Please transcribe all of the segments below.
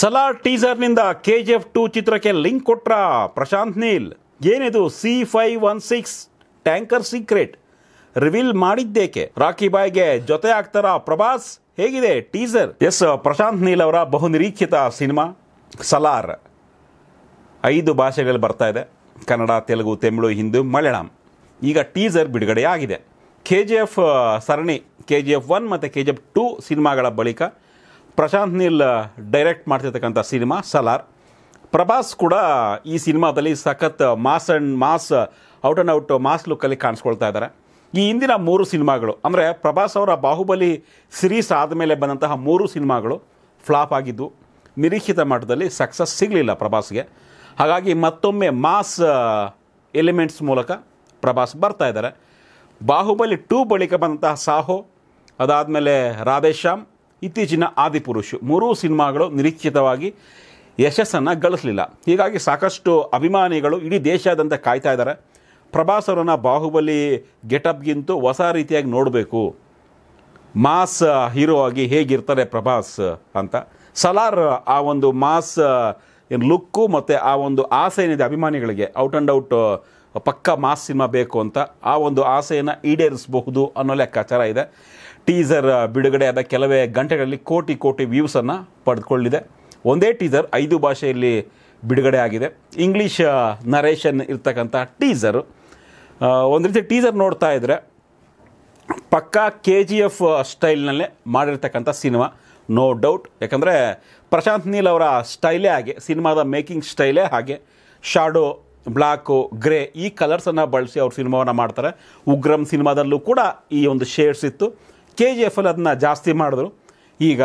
ಸಲಾರ್ ಟೀಸರ್ನಿಂದ K G F two ಚಿತ್ರಕ್ಕೆ link ಕೊಟ್ರ ಪ್ರಶಾಂತ್ ನೀಲ್ ಏನಿದು C five one six tanker secret reveal ಮಾಡಿದ್ದೇಕೆ ರಾಕಿ ಬಾಯ್ಗೆ ಜೊತೆ ಆಗ್ತಾರ ಪ್ರಭಾಸ್ ಹೇಗಿದೆ ಟೀಸರ್ ಎಸ್ ಪ್ರಶಾಂತ್ ನೀಲ್ ಅವರ ಬಹುನಿರೀಕ್ಷಿತ ಸಿನಿಮಾ ಸಲಾರ್ ಐದು ಭಾಷೆಗಳಲ್ಲಿ ಬರ್ತಾ ಇದೆ ಕನ್ನಡ ತೆಲುಗು ತಮಿಳು ಹಿಂದಿ ಮಲಯಾಳಂ ಈಗ ಟೀಸರ್ ಬಿಡುಗಡೆಯಾಗಿದೆ ಕೆ ಜಿ ಎಫ್ ಸರಣಿ ಕೆ ಜಿ ಎಫ್ ಒನ್ ಮತ್ತು ಕೆ ಜಿ ಎಫ್ ಟು ಸಿನಿಮಾಗಳ ಬಳಿಕ ಪ್ರಶಾಂತ್ ನೀಲ್ ಡೈರೆಕ್ಟ್ ಮಾಡ್ತಿರ್ತಕ್ಕಂಥ ಸಿನಿಮಾ ಸಲಾರ್ ಪ್ರಭಾಸ್ ಕೂಡ ಈ ಸಿನಿಮಾದಲ್ಲಿ ಸಖತ್ mass and mass out and out mass ಲುಕ್ಕಲ್ಲಿ ಕಾಣಿಸ್ಕೊಳ್ತಾ ಇದ್ದಾರೆ ಈ ಹಿಂದಿನ ಮೂರು ಸಿನಿಮಾಗಳು ಅಂದರೆ ಪ್ರಭಾಸ್ ಅವರ ಬಾಹುಬಲಿ ಸಿರೀಸ್ ಆದಮೇಲೆ ಬಂದಂತಹ ಮೂರು ಸಿನಿಮಾಗಳು ಫ್ಲಾಪ್ ಆಗಿದ್ದು ನಿರೀಕ್ಷಿತ ಮಟ್ಟದಲ್ಲಿ ಸಕ್ಸಸ್ ಸಿಗಲಿಲ್ಲ ಪ್ರಭಾಸ್ಗೆ ಹಾಗಾಗಿ ಮತ್ತೊಮ್ಮೆ ಮಾಸ್ ಎಲಿಮೆಂಟ್ಸ್ ಮೂಲಕ ಪ್ರಭಾಸ್ ಬರ್ತಾ ಇದ್ದಾರೆ ಬಾಹುಬಲಿ ಟೂ ಬಳಿಕ ಬಂದಂತಹ ಸಾಹೋ ಅದಾದಮೇಲೆ ರಾಧೇಶ್ಯಾಮ್ ಇತ್ತೀಚಿನ ಆದಿಪುರುಷ್ ಮೂರೂ ಸಿನಿಮಾಗಳು ನಿರೀಕ್ಷಿತವಾಗಿ ಯಶಸ್ಸನ್ನು ಗಳಿಸಲಿಲ್ಲ ಹೀಗಾಗಿ ಸಾಕಷ್ಟು ಅಭಿಮಾನಿಗಳು ಇಡೀ ದೇಶಾದ್ಯಂತ ಕಾಯ್ತಾ ಇದ್ದಾರೆ ಪ್ರಭಾಸ್ ಅವರನ್ನು ಬಾಹುಬಲಿ ಗೆಟಪ್ಗಿಂತೂ ಹೊಸ ರೀತಿಯಾಗಿ ನೋಡಬೇಕು ಮಾಸ್ ಹೀರೋ ಆಗಿ ಹೇಗಿರ್ತಾರೆ ಪ್ರಭಾಸ್ ಅಂತ ಸಲಾರ್ ಆ ಒಂದು ಮಾಸ್ ಏನು ಲುಕ್ಕು ಮತ್ತು ಆ ಒಂದು ಆಸೆ ಏನಿದೆ ಅಭಿಮಾನಿಗಳಿಗೆ ಔಟ್ ಆ್ಯಂಡ್ ಔಟ್ ಪಕ್ಕ ಮಾಸ್ ಸಿನಿಮಾ ಬೇಕು ಅಂತ ಆ ಒಂದು ಆಸೆಯನ್ನು ಈಡೇರಿಸಬಹುದು ಅನ್ನೋ ಲೆಕ್ಕಾಚಾರ ಇದೆ ಟೀಸರ್ ಬಿಡುಗಡೆಯಾದ ಕೆಲವೇ ಗಂಟೆಗಳಲ್ಲಿ ಕೋಟಿ ಕೋಟಿ ವ್ಯೂಸನ್ನು ಪಡೆದುಕೊಳ್ಳಿದೆ ಒಂದೇ ಟೀಸರ್ ಐದು ಭಾಷೆಯಲ್ಲಿ ಬಿಡುಗಡೆ ಆಗಿದೆ ಇಂಗ್ಲೀಷ್ ನರೇಷನ್ ಇರ್ತಕ್ಕಂಥ ಟೀಸರು ಒಂದು ರೀತಿ ಟೀಸರ್ ನೋಡ್ತಾ ಇದ್ದರೆ ಪಕ್ಕಾ ಕೆ ಜಿ ಎಫ್ ಸ್ಟೈಲ್ನಲ್ಲೇ ಮಾಡಿರ್ತಕ್ಕಂಥ ಸಿನಿಮಾ ನೋ ಡೌಟ್ ಯಾಕಂದರೆ ಪ್ರಶಾಂತ್ ನೀಲ್ ಅವರ ಸ್ಟೈಲೇ ಹಾಗೆ ಸಿನಿಮಾದ ಮೇಕಿಂಗ್ ಸ್ಟೈಲೇ ಹಾಗೆ ಶಾಡೋ ಬ್ಲ್ಯಾಕು ಗ್ರೇ ಈ ಕಲರ್ಸನ್ನು ಬಳಸಿ ಅವ್ರ ಸಿನಿಮಾವನ್ನು ಮಾಡ್ತಾರೆ ಉಗ್ರಂ ಸಿನಿಮಾದಲ್ಲೂ ಕೂಡ ಈ ಒಂದು ಶೇಡ್ಸ್ ಇತ್ತು ಕೆ ಜಿ ಎಫಲ್ಲಿ ಅದನ್ನ ಜಾಸ್ತಿ ಮಾಡಿದ್ರು ಈಗ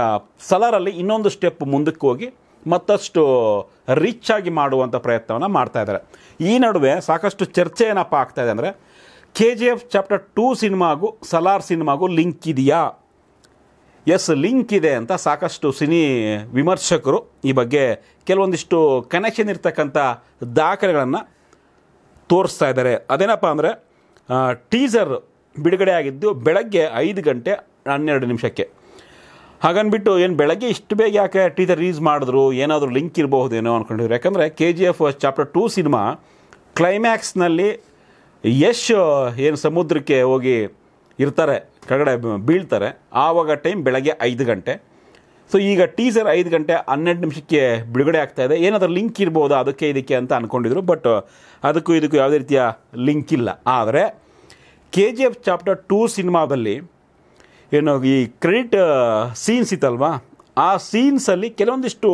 ಸಲಾರಲ್ಲಿ ಇನ್ನೊಂದು ಸ್ಟೆಪ್ ಮುಂದಕ್ಕೆ ಹೋಗಿ ಮತ್ತಷ್ಟು ರಿಚ್ ಆಗಿ ಮಾಡುವಂಥ ಪ್ರಯತ್ನವನ್ನು ಮಾಡ್ತಾ ಇದ್ದಾರೆ ಈ ನಡುವೆ ಸಾಕಷ್ಟು ಚರ್ಚೆ ಏನಪ್ಪ ಆಗ್ತಾ ಇದೆ ಅಂದರೆ K G F chapter two ಸಿನಿಮಾಗೂ ಸಲಾರ್ ಸಿನಿಮಾಗೂ ಲಿಂಕ್ ಇದೆಯಾ ಎಸ್ ಲಿಂಕ್ ಇದೆ ಅಂತ ಸಾಕಷ್ಟು ಸಿನಿ ವಿಮರ್ಶಕರು ಈ ಬಗ್ಗೆ ಕೆಲವೊಂದಿಷ್ಟು ಕನೆಕ್ಷನ್ ಇರ್ತಕ್ಕಂಥ ದಾಖಲೆಗಳನ್ನು ತೋರಿಸ್ತಾ ಇದ್ದಾರೆ ಅದೇನಪ್ಪ ಅಂದರೆ ಟೀಸರ್ ಬಿಡುಗಡೆ ಆಗಿದ್ದು ಬೆಳಗ್ಗೆ ಐದು ಗಂಟೆ ಹನ್ನೆರಡು ನಿಮಿಷಕ್ಕೆ ಹಾಗನ್ಬಿಟ್ಟು ಏನು ಬೆಳಗ್ಗೆ ಇಷ್ಟು ಬೇಗ ಯಾಕೆ ಟೀಸರ್ ರಿಲೀಸ್ ಮಾಡಿದ್ರು ಏನಾದರೂ ಲಿಂಕ್ ಇರಬಹುದೇನೋ ಅಂದ್ಕೊಂಡಿದ್ರು ಯಾಕಂದರೆ K G F chapter two ಸಿನಿಮಾ ಕ್ಲೈಮ್ಯಾಕ್ಸ್ನಲ್ಲಿ ಯಶ್ ಏನು ಸಮುದ್ರಕ್ಕೆ ಹೋಗಿ ಇರ್ತಾರೆ ಕೆಳಗಡೆ ಬೀಳ್ತಾರೆ ಆವಾಗ ಟೈಮ್ ಬೆಳಗ್ಗೆ ಐದು ಗಂಟೆ ಸೊ ಈಗ ಟೀಸರ್ ಐದು ಗಂಟೆ ಹನ್ನೆರಡು ನಿಮಿಷಕ್ಕೆ ಬಿಡುಗಡೆ ಆಗ್ತಾಯಿದೆ ಏನಾದರೂ ಲಿಂಕ್ ಇರ್ಬೋದು ಅದಕ್ಕೆ ಇದಕ್ಕೆ ಅಂತ ಅಂದ್ಕೊಂಡಿದ್ರು ಬಟ್ ಅದಕ್ಕೂ ಇದಕ್ಕೂ ಯಾವುದೇ ರೀತಿಯ ಲಿಂಕ್ ಇಲ್ಲ ಆದರೆ K G F chapter two ಸಿನಿಮಾದಲ್ಲಿ ಏನು ಈ ಕ್ರೆಡಿಟ್ ಸೀನ್ಸ್ ಇತ್ತಲ್ವಾ ಆ ಸೀನ್ಸಲ್ಲಿ ಕೆಲವೊಂದಿಷ್ಟು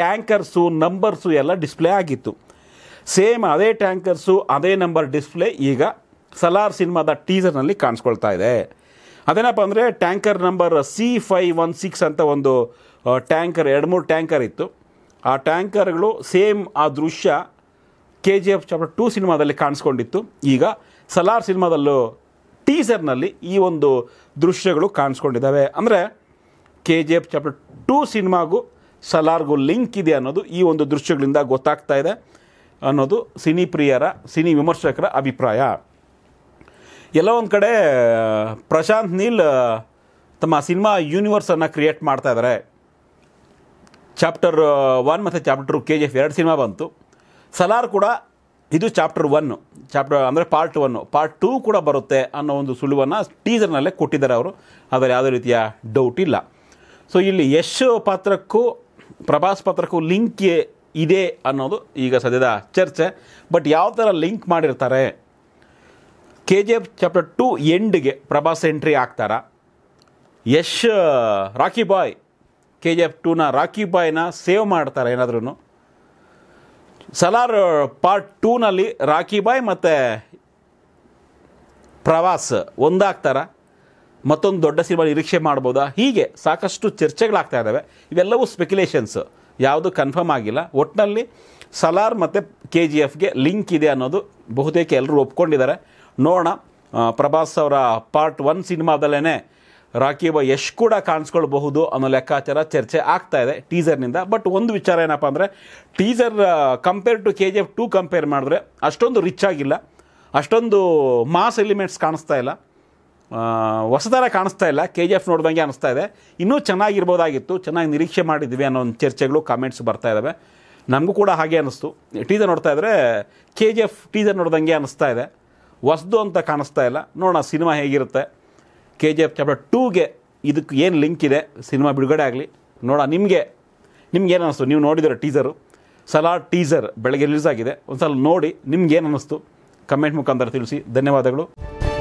ಟ್ಯಾಂಕರ್ಸು ನಂಬರ್ಸು ಎಲ್ಲ ಡಿಸ್ಪ್ಲೇ ಆಗಿತ್ತು ಸೇಮ್ ಅದೇ ಟ್ಯಾಂಕರ್ಸು ಅದೇ ನಂಬರ್ ಡಿಸ್ಪ್ಲೇ ಈಗ ಸಲಾರ್ ಸಿನಿಮಾದ ಟೀಸರ್ನಲ್ಲಿ ಕಾಣಿಸ್ಕೊಳ್ತಾ ಇದೆ ಅದೇನಪ್ಪ ಅಂದರೆ tanker number C five one six ಅಂತ ಒಂದು ಟ್ಯಾಂಕರ್ ಎರಡು ಮೂರು ಟ್ಯಾಂಕರ್ ಇತ್ತು ಆ ಟ್ಯಾಂಕರ್ಗಳು ಸೇಮ್ ಆ ದೃಶ್ಯ K G F chapter two ಸಿನಿಮಾದಲ್ಲಿ ಕಾಣಿಸ್ಕೊಂಡಿತ್ತು ಈಗ ಸಲಾರ್ ಸಿನಿಮಾದಲ್ಲೂ ಟೀಸರ್ನಲ್ಲಿ ಈ ಒಂದು ದೃಶ್ಯಗಳು ಕಾಣಿಸ್ಕೊಂಡಿದ್ದಾವೆ ಅಂದರೆ K G F chapter two ಸಿನಿಮಾಗೂ ಸಲಾರ್ಗೂ ಲಿಂಕ್ ಇದೆ ಅನ್ನೋದು ಈ ಒಂದು ದೃಶ್ಯಗಳಿಂದ ಗೊತ್ತಾಗ್ತಾ ಇದೆ ಅನ್ನೋದು ಸಿನಿ ಪ್ರಿಯರ ಸಿನಿ ವಿಮರ್ಶಕರ ಅಭಿಪ್ರಾಯ ಎಲ್ಲ ಒಂದು ಕಡೆ ಪ್ರಶಾಂತ್ ನೀಲ್ ತಮ್ಮ ಸಿನಿಮಾ ಯೂನಿವರ್ಸನ್ನು ಕ್ರಿಯೇಟ್ ಮಾಡ್ತಾ ಇದ್ದಾರೆ ಚಾಪ್ಟರ್ ಒನ್ ಮತ್ತು ಚಾಪ್ಟರ್ ಕೆ ಜಿ ಎಫ್ ಎರಡು ಸಿನಿಮಾ ಬಂತು ಸಲಾರ್ ಕೂಡ ಇದು ಚಾಪ್ಟರ್ ಒನ್ನು ಚಾಪ್ಟರ್ ಅಂದರೆ ಪಾರ್ಟ್ ಒನ್ ಪಾರ್ಟ್ ಟೂ ಕೂಡ ಬರುತ್ತೆ ಅನ್ನೋ ಒಂದು ಸುಳಿವನ್ನು ಟೀಸರ್ನಲ್ಲೇ ಕೊಟ್ಟಿದ್ದಾರೆ ಅವರು ಅದರಲ್ಲಿ ಯಾವುದೇ ರೀತಿಯ ಡೌಟ್ ಇಲ್ಲ ಸೊ ಇಲ್ಲಿ ಯಶ್ ಪಾತ್ರಕ್ಕೂ ಪ್ರಭಾಸ್ ಪಾತ್ರಕ್ಕೂ ಲಿಂಕ್ ಇದೆ ಅನ್ನೋದು ಈಗ ಸದ್ಯದ ಚರ್ಚೆ ಬಟ್ ಯಾವ ಥರ ಲಿಂಕ್ ಮಾಡಿರ್ತಾರೆ K G F chapter two ಎಂಡ್ಗೆ ಪ್ರಭಾಸ್ ಎಂಟ್ರಿ ಆಗ್ತಾರ Yash Rocky Bhai K G F ಟೂನ ರಾಕಿ ಬಾಯ್ನ ಸೇವ್ ಮಾಡ್ತಾರೆ ಏನಾದ್ರೂ ಸಲಾರ್ ಪಾರ್ಟ್ ಟೂನಲ್ಲಿ ರಾಖಿ ಬಾಯ್ ಮತ್ತು ಪ್ರವಾಸ್ ಒಂದಾಗ್ತಾರ ಮತ್ತೊಂದು ದೊಡ್ಡ ಸಿನಿಮಾ ನಿರೀಕ್ಷೆ ಮಾಡ್ಬೋದಾ ಹೀಗೆ ಸಾಕಷ್ಟು ಚರ್ಚೆಗಳಾಗ್ತಾ ಇದ್ದಾವೆ ಇವೆಲ್ಲವೂ ಸ್ಪೆಕ್ಯುಲೇಷನ್ಸ್ ಯಾವುದು ಕನ್ಫರ್ಮ್ ಆಗಿಲ್ಲ ಒಟ್ಟಿನಲ್ಲಿ ಸಲಾರ್ ಮತ್ತು ಕೆ ಜಿ ಎಫ್ಗೆ ಲಿಂಕ್ ಇದೆ ಅನ್ನೋದು ಬಹುತೇಕ ಎಲ್ಲರೂ ಒಪ್ಕೊಂಡಿದ್ದಾರೆ ನೋಡೋಣ ಪ್ರಭಾಸ್ ಅವರ ಪಾರ್ಟ್ ಒನ್ ಸಿನಿಮಾದಲ್ಲೇ ರಾಕಿಬ ಯಶ್ ಕೂಡ ಕಾಣಿಸ್ಕೊಳ್ಬಹುದು ಅನ್ನೋ ಲೆಕ್ಕಾಚಾರ ಚರ್ಚೆ ಆಗ್ತಾ ಇದೆ ಟೀಸರ್ನಿಂದ ಬಟ್ ಒಂದು ವಿಚಾರ ಏನಪ್ಪ ಅಂದರೆ teaser compare to K G F two compare ಮಾಡಿದ್ರೆ ಅಷ್ಟೊಂದು ರಿಚ್ ಆಗಿಲ್ಲ ಅಷ್ಟೊಂದು ಮಾಸ್ ಎಲಿಮೆಂಟ್ಸ್ ಕಾಣಿಸ್ತಾ ಇಲ್ಲ ಹೊಸದಾರ ಕಾಣಿಸ್ತಾ ಇಲ್ಲ ಕೆ ಜಿ ಎಫ್ ನೋಡಿದಂಗೆ ಅನಿಸ್ತಾ ಇದೆ ಇನ್ನೂ ಚೆನ್ನಾಗಿರ್ಬೋದಾಗಿತ್ತು ಚೆನ್ನಾಗಿ ನಿರೀಕ್ಷೆ ಮಾಡಿದ್ವಿ ಅನ್ನೋ ಒಂದು ಚರ್ಚೆಗಳು ಕಾಮೆಂಟ್ಸ್ ಬರ್ತಾ ಇದ್ದಾವೆ ನಮಗೂ ಕೂಡ ಹಾಗೆ ಅನ್ನಿಸ್ತು ಟೀಸರ್ ನೋಡ್ತಾ ಇದ್ದರೆ ಕೆ ಜಿ ಎಫ್ ಟೀಸರ್ ನೋಡ್ದಂಗೆ ಅನ್ನಿಸ್ತಾ ಇದೆ ಹೊಸದು ಅಂತ ಕಾಣಿಸ್ತಾ ಇಲ್ಲ ನೋಡೋಣ ಸಿನಿಮಾ ಹೇಗಿರುತ್ತೆ ಕೆ ಜಿ ಎಫ್ ಚಾಪ್ಟರ್ ಟೂಗೆ ಇದಕ್ಕೆ ಏನು ಲಿಂಕ್ ಇದೆ ಸಿನಿಮಾ ಬಿಡುಗಡೆ ಆಗಲಿ ನೋಡೋಣ ನಿಮಗೆ ನಿಮ್ಗೆ ಏನು ಅನ್ನಿಸ್ತು ನೀವು ನೋಡಿದರೆ ಟೀಸರು ಸಲಾ ಟೀಸರ್ ಬೆಳಗ್ಗೆ ರಿಲೀಸ್ ಆಗಿದೆ ಒಂದು ಸಲ ನೋಡಿ ಏನು ಅನ್ನಿಸ್ತು ಕಮೆಂಟ್ ಮುಖಾಂತರ ತಿಳಿಸಿ ಧನ್ಯವಾದಗಳು